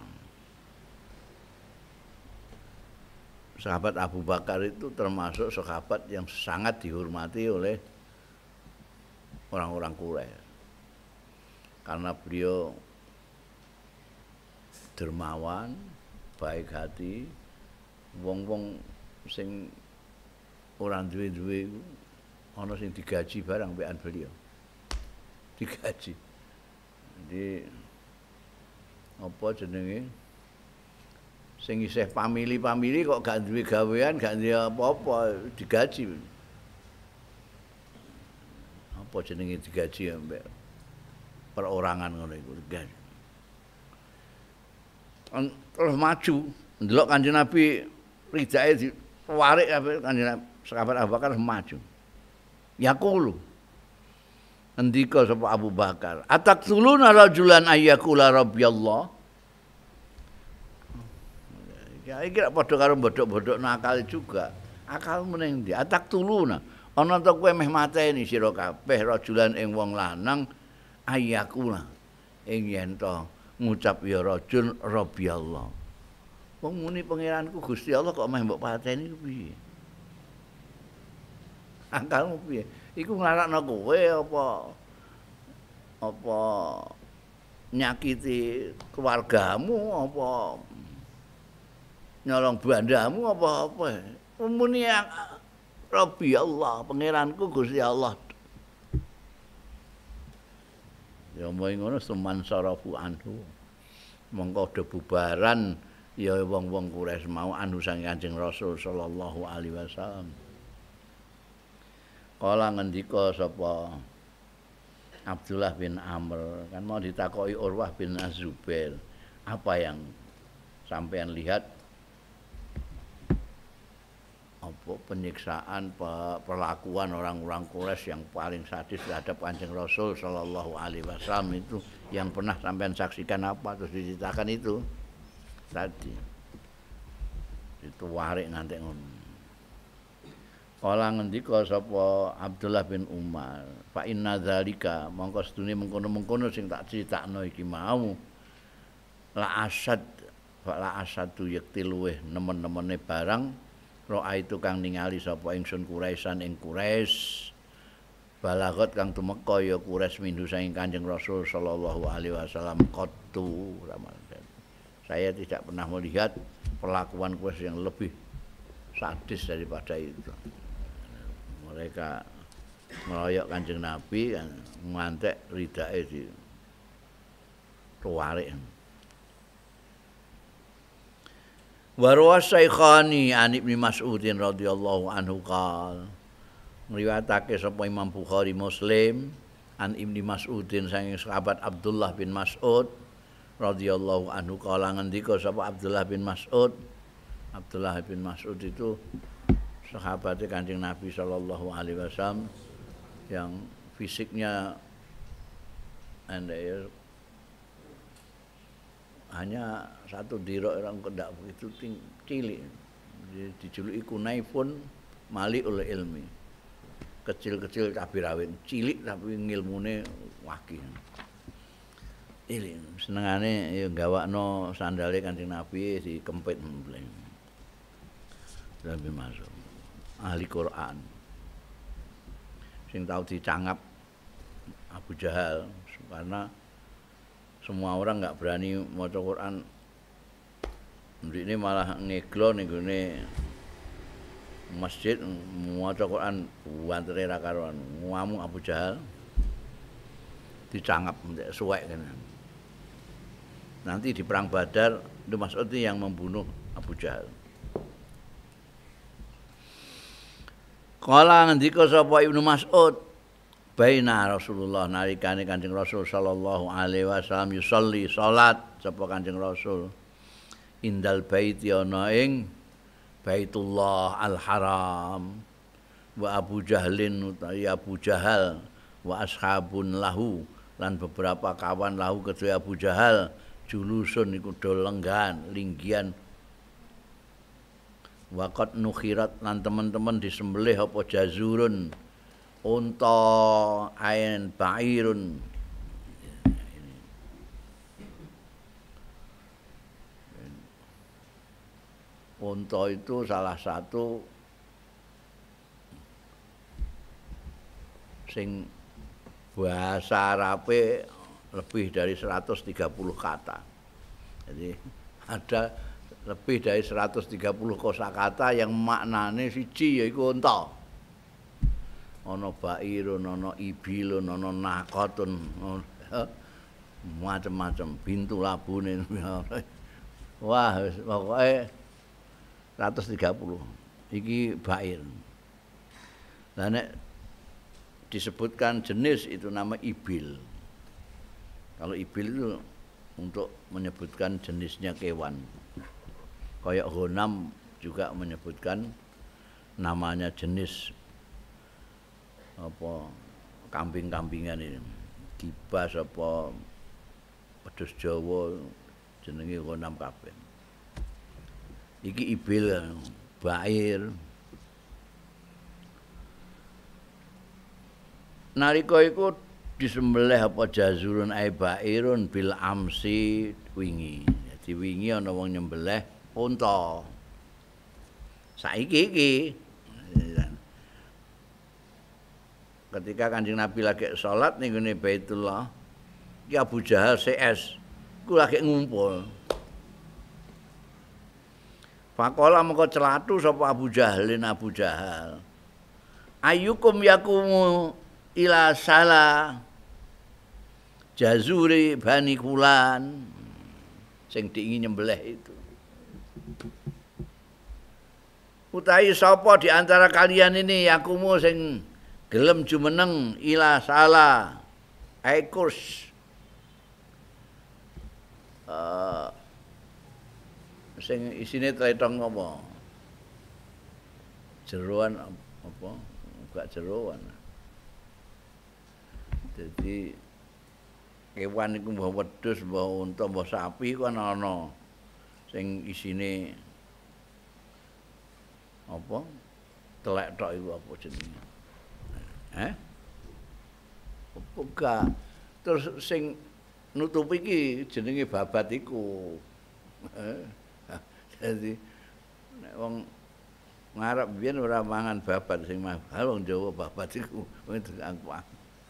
Sahabat Abu Bakar itu termasuk sahabat yang sangat dihormati oleh orang-orang Quraisy. Karena beliau dermawan, baik hati, wong-wong sing orang duwe-duwe orang sing digaji barang bean beliau. Digaji. Jadi apa jenenge? Sing isih pamili-pamili kok gak duwe gawean, gak duwe apa-apa digaji. Apa jenenge digaji ya, Mbak? Perorangan ngono iku digaji. An terus maju, ndelok Kanjeng Nabi ridake diwarik kanjeng Nabi sahabat Abu Bakar maju. Yakulu. Ndika sapa Abu Bakar. Atak tuluna rajulan ayyakula rabbi Ya iki rak padha karo bodhok-bodhok nakal juga. Akal meneng ndi? Atak tuluna. Ana to kowe meh mateni sira kabeh rajulan ing wong lanang ayyakula. Ing yen to ngucap ya rajul rabbi Allah. Wong muni pangeranku Gusti Allah kok meh mbok pateni piye? Akalmu piye? iku ngarakno kowe apa apa nyakiti keluargamu apa nyolong bandamu apa apa umune yang Rabbi Allah pangeranku Gusti Allah ya mboi ngono suman sarafu anhu mongko de bubaran ya wong-wong kures mau anu sang Kanjeng Rasul sallallahu alaihi wasallam Kala ngendika sapa Abdullah bin Amr kan mau ditakoki Urwah bin Azubair apa yang sampean lihat apa penyiksaan perlakuan orang-orang Quraisy yang paling sadis terhadap Kanjeng Rasul sallallahu alaihi wasallam itu yang pernah sampean saksikan apa terus diceritakan itu tadi itu warik nanti. ngono Kala ngendika sapa Abdullah bin Umar, fa inna dzalika mongko sedune mengkono-mengkono sing tak critakno iki mau. La asad fa la asadu yekti luweh nemen-nemene barang roa itu kang ningali sapa ingsun Quraisan ing Quraisy. Balagot kang tumeka ya Quraisy mindu saking Kanjeng Rasul sallallahu alaihi wasallam qattu ramadan. Saya tidak pernah melihat perlakuan Quraisy yang lebih sadis daripada itu mereka ngeroyok Kanjeng Nabi kan ngantek ridake di ruwarik. Warwa Syekhani an Ibnu Mas'udin radhiyallahu anhu qaal Mriwatake sapa Imam Bukhari Muslim an Ibnu Mas'udin saking sahabat Abdullah bin Mas'ud radhiyallahu anhu qaal ngendika sapa Abdullah bin Mas'ud Abdullah bin Mas'ud itu sahabat Kanjeng Nabi Shallallahu alaihi wasallam yang fisiknya anda ya hanya satu dirok orang kedak begitu cilik dijuluki kunaifun mali oleh ilmi kecil-kecil tapi rawin cilik tapi ngilmune wakil cilik senengane ya no sandale kancing nabi dikempit kempit membeli lebih masuk ahli Quran. Sing tahu dicangap Abu Jahal karena semua orang nggak berani maca Quran. Ini malah ngeglo nih gini masjid maca Quran buat terera karuan ngamu Abu Jahal dicangap suwek kan nanti di perang Badar itu maksudnya yang membunuh Abu Jahal Kala ngendika sapa Ibnu Mas'ud baina Rasulullah nalikane Kanjeng Rasul sallallahu alaihi wasallam yusolli salat sapa Kanjeng Rasul indal baiti ana ing Baitullah al-Haram wa Abu Jahlin utawi Abu Jahal wa ashabun lahu lan beberapa kawan lahu kedua Abu Jahal julusun iku dolenggan linggian Wakat nukhirat lan teman-teman disembelih apa jazurun unta ain bairun Unta itu salah satu sing bahasa rapi lebih dari 130 kata. Jadi ada lebih dari 130 kosakata yang maknane siji yaiku unta. Ana bairun, ana ibilun, ana nakotun, eh, macam-macam pintu labune. Wah, pokoke 130. Iki bair. Lah nek disebutkan jenis itu nama ibil. Kalau ibil itu untuk menyebutkan jenisnya kewan. Koyok Honam juga menyebutkan namanya jenis apa kambing-kambingan ini. kipas apa pedus Jawa jenenge Honam kabeh. Iki ibil bair. nariko iku disembelih apa jazurun ai bairun bil amsi wingi. Dadi wingi ana wong nyembelih unta. Saiki iki ketika Kanjeng Nabi lagi salat ning ngene Baitullah, Ki Abu Jahal CS ku lagi ngumpul. Pakola moko celatu sapa Abu Jahal lan Abu Jahal. Ayyukum yakumu ila salah jazuri bani kulan sing diingi nyembelih itu. utahi sapa di antara kalian ini yakumu sing gelem jumeneng ila sala aikus uh, eh, sing isine tetong apa jeroan apa gak jeroan jadi kewan iku mbah wedhus mbah unta mbah sapi kuwi ana sing isine apa telek tok iku apa jenenge eh buka terus sing nutupi iki jenenge babat iku dadi eh? wong ngarep biyen ora mangan babat sing mahal wong Jawa babat iku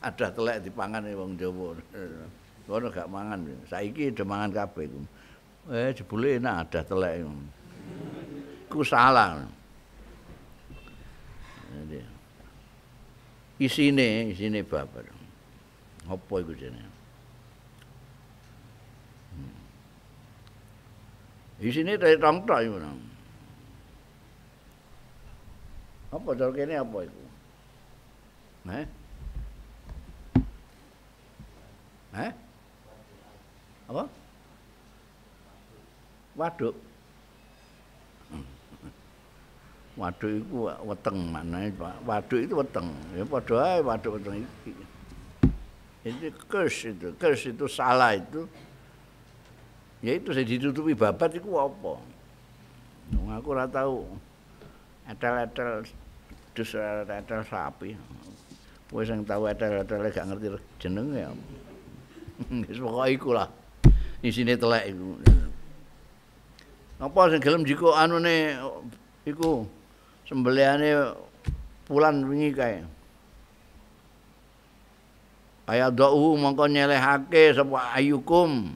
ada telek dipangan e wong Jawa ngono gak mangan saiki de mangan kabeh iku eh jebule enak ada telek iku salah Jadi isine isine babar. Apa iku jenenge? Hmm. Isine dari tangta iku nang. Apa jar kene apa iku? Nah. Eh? Apa? Waduk. Waduh iku weteng manane waduh itu weteng ya padha ae waduk weteng iki itu kers itu kers itu salah itu ya itu saya ditutupi babat itu apa Nung aku ora tahu etel-etel dus etel sapi wis sing tahu etel-etel gak ngerti jeneng ya wis pokoke iku lah isine telek iku napa sing gelem jiko anune iku, iku. sembelihane pulan wingi kae. Aya dau mongko nyelehake sapa ayukum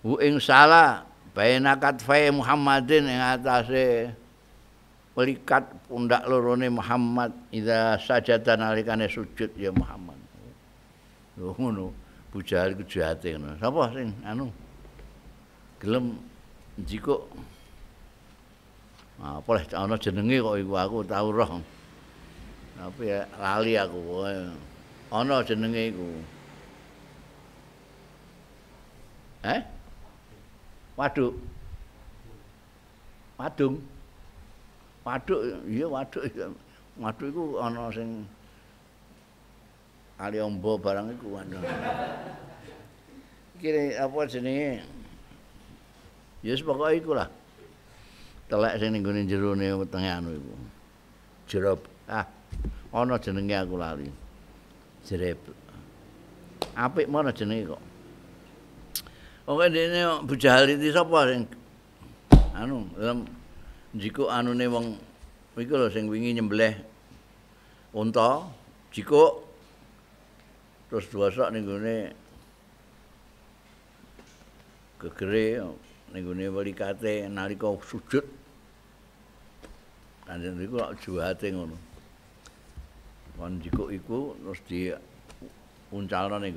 hu ing salah bainakat fa Muhammadin ing atase pelikat pundak lorone Muhammad ida saja nalikane sujud ya Muhammad. Lho ngono, bujal iku ngono. Sapa sing anu gelem jiko. apa lah ana jenenge kok iku aku tau roh tapi ya, lali aku eh. ana jenenge iku eh waduk padung waduk iya waduk iya waduk iku ana sing ali ombo barang iku ana kira apa jenenge yes, pokoknya itulah. telek sing ning gone jero ne wetenge anu iku. Jerob. Ah. Ana jenenge aku lali. Jerob. Apik mana jenenge kok. Oke dene bujahal iki sapa sing anu dalam jiko anu ne wong iku lho sing wingi nyembelih unta jiko terus dua sak ning gone kegere ning gone walikate nalika sujud Kanjeng niku lak juwate ngono. Kon jikuk iku terus di uncalno ning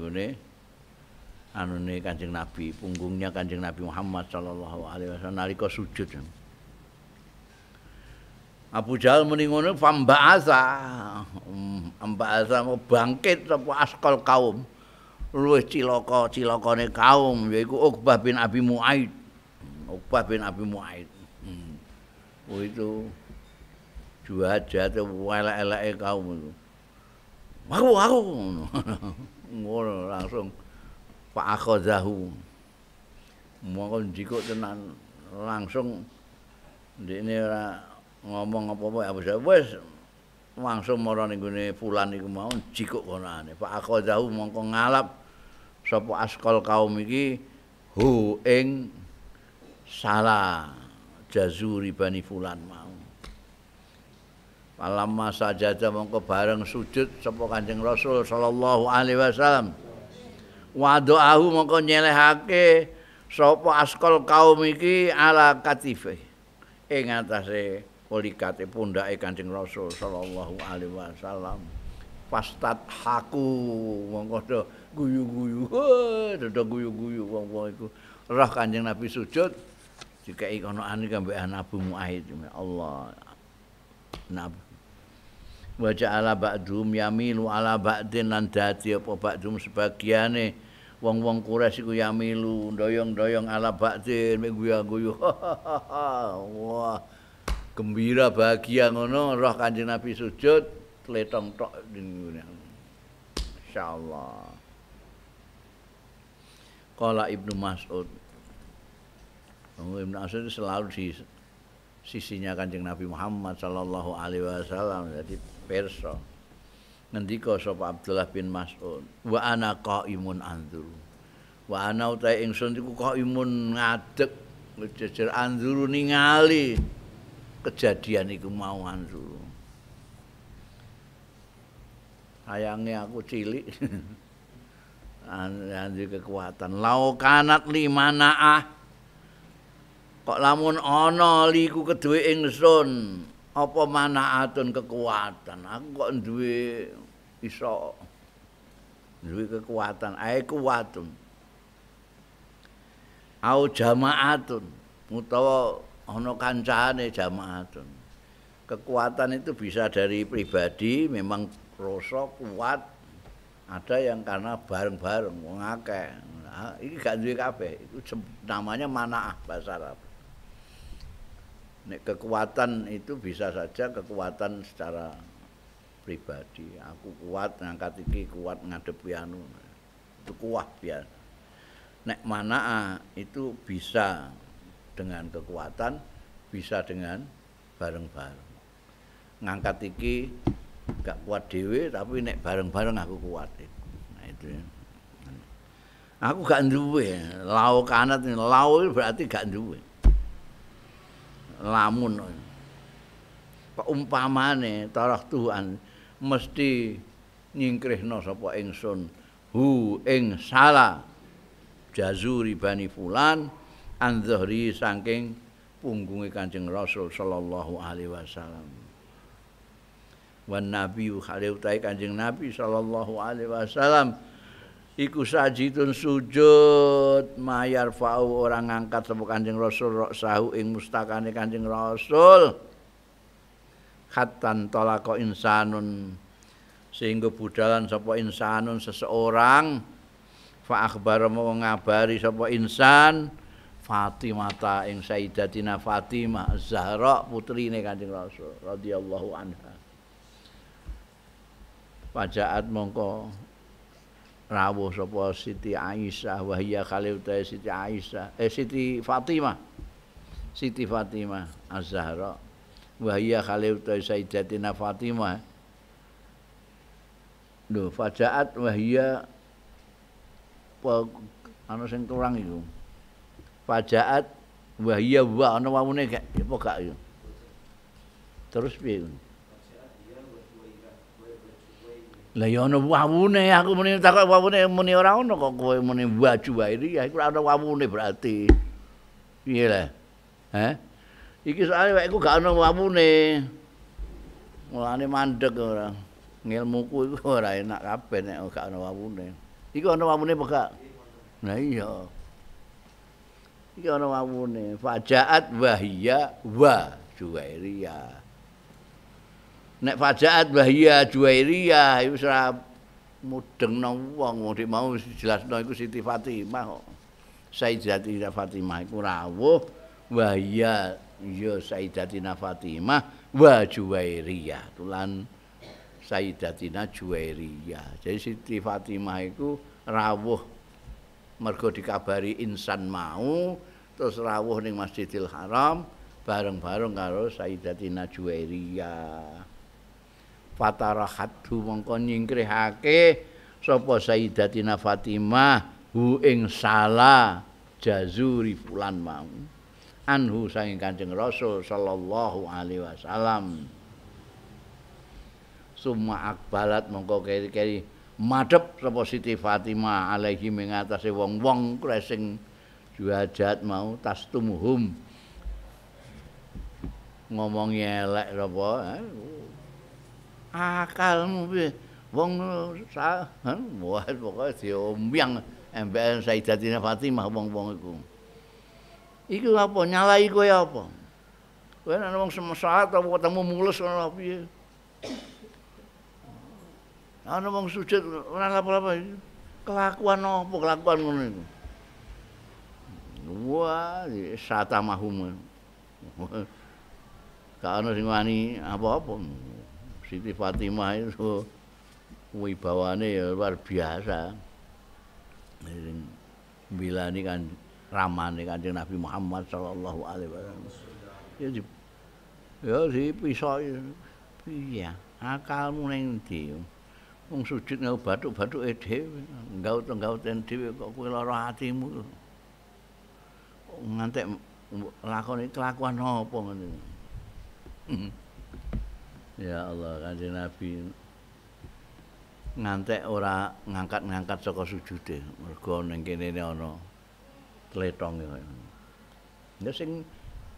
anu ni Kanjeng Nabi, punggungnya Kanjeng Nabi Muhammad sallallahu alaihi wasallam nalika sujud. Abu Jahal muni ngono pambaasa. Pambaasa mm, mau bangkit sapa askal kaum. Luwih cilaka cilakane kaum yaiku Uqbah bin Abi Muaid. Mm, Uqbah bin Abi Muaid. Hmm. Oh itu jahat-jahat elek-eleke kaum itu. Aku, aku. Ngono langsung Pak Akhozahu. Mau njikuk tenan langsung ndekne ora ngomong apa-apa apa sih. Wis langsung marani ning gone fulan iku mau njikuk konane. Pak Akhozahu mongko ngalap sapa askol kaum iki hu ing salah jazuri bani fulan mau. malam masa jaja mongko bareng sujud sapa kanjeng rasul sallallahu alaihi wasallam wa doahu mongko nyelehake sapa askol kaum iki ala katife ing atase polikate pundake kanjeng rasul sallallahu alaihi wasallam fastat haku mongko do guyu-guyu do guyu-guyu wong-wong iku roh kanjeng nabi sujud dikai kono anu kambe anabu muahid Allah Nabi wa ala ba'dhum yamilu ala ba'din lan dadi apa ba'dhum sebagiane wong-wong Quraisy iku yamilu doyong-doyong ala ba'din guyu-guyu wah gembira bahagia ngono roh kanjeng Nabi sujud letong tok insyaallah Kala Ibnu Mas'ud Ibnu Mas'ud selalu di sisinya kanjeng Nabi Muhammad Sallallahu Alaihi Wasallam. Jadi perso ngendika sapa Abdullah bin Mas'ud wa ana qaimun anzur wa ana utahe ingsun iku qaimun ngadek, jejer anzur ningali kejadian iku mau anzur sayangnya aku cilik anzur kekuatan laukanat limanaah kok lamun ana liku keduwe ingsun apa manaatun kekuatan aku kok duwe iso duwe kekuatan ae kuatun au jamaatun utawa ono kancane jamaatun kekuatan itu bisa dari pribadi memang rasa kuat ada yang karena bareng-bareng wong -bareng, akeh iki gak duwe kabeh itu namanya manaah bahasa Arab Nek kekuatan itu bisa saja kekuatan secara pribadi. Aku kuat ngangkat iki, kuat ngadep anu. Itu kuat biasa. Nek mana itu bisa dengan kekuatan, bisa dengan bareng-bareng. Ngangkat iki gak kuat dewe tapi nek bareng-bareng aku kuat Nah itu. Aku gak duwe, lau kanat, lau berarti gak duwe. lamun umpamane tarah Tuhan mesti nyingkrihna sapa ingsun hu ing sala jazuri bani fulan anzuri saking punggunge Kanjeng Rasul sallallahu alaihi wasallam wan nabi khalil ta Kanjeng Nabi sallallahu alaihi wasallam iku sajidun sujud mayar fau orang ngangkat sapa Kanjeng Rasul rok sahu ing mustakane Kanjeng Rasul khatan tolako insanun sehingga budalan sapa insanun seseorang fa'akhbar mau ngabari sapa insan Fatimata ing Sayyidatina Fatimah Zahra putrine Kanjeng Rasul radhiyallahu anha Pajaat mongko rawuh sapa Siti Aisyah wa hiya khalil Siti Aisyah eh Siti Fatimah Siti Fatimah Az-Zahra wa hiya khalil Sayyidatina Fatimah lho fajaat wa hiya ana sing kurang iku fajaat wa hiya wa ana waune gak ya apa gak terus piye Lah ya ana wawune aku muni takok wawune muni ora ana kok kowe muni baju wae iki ya iku wawune berarti. Piye lah? Hah? Iki soalnya wae iku gak ana wawune. Mulane mandeg ora. Ngilmuku iku ora enak kabeh nek gak ana wawune. Iku ana wawune apa gak? Nah iya. Iki ana wawune. Fajaat wahya wa juwairiyah. nek fajaat wahya juwairiyah, Yusra ora mudengno wong ngdi mau jelasno iku Siti Fatimah kok Sayyidatina Fatimah iku rawuh bahia ya Sayyidatina Fatimah Wah juwairiyah, tulan Sayyidatina juwairiyah, jadi Siti Fatimah iku rawuh mergo dikabari insan mau terus rawuh ning Masjidil Haram bareng-bareng karo Sayyidatina Juwairiyah. fatarahathu mongko nyingkrihake sapa Sayyidatina Fatimah hu ing salah jazuri fulan mau anhu saking Kanjeng Rasul sallallahu alaihi wasallam summa akbalat mongko keri-keri madhep sapa Siti Fatimah alaihi mengatasi wong-wong kresing juhajat mau tastumuhum ngomongi elek sapa eh? akalmu piye wong wah pokoke diombyang MBN Sayyidatina Fatimah wong-wong iku iku apa nyalai kowe apa kowe nek wong semesat apa ketemu mulus ngono piye ana wong sujud ora apa-apa kelakuan apa kelakuan ngono iku wah saat Gak kalau sing wani apa-apa. Siti Fatimah itu wibawane luar biasa. Sing bilani kan ramane Kanjeng Nabi Muhammad sallallahu alaihi wasallam. Ya di ya di piso piye akalmu ning ndi? Wong sujud nang batuk-batuke dhewe, enggak utang enggak utang kok kowe lara atimu. Ngantek lakoni kelakuan apa ngene. Hmm. Ya Allah, Kanjeng Nabi ngantek ora ngangkat-ngangkat saka sujude mergo ning kene ana tletong ya. Ya sing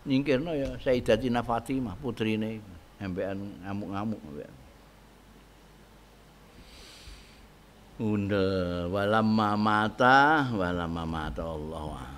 nyingkirno ya Sayyidatina Fatimah putrine embean ngamuk-ngamuk. Unda walamma mata walamma mata Allah. Wa.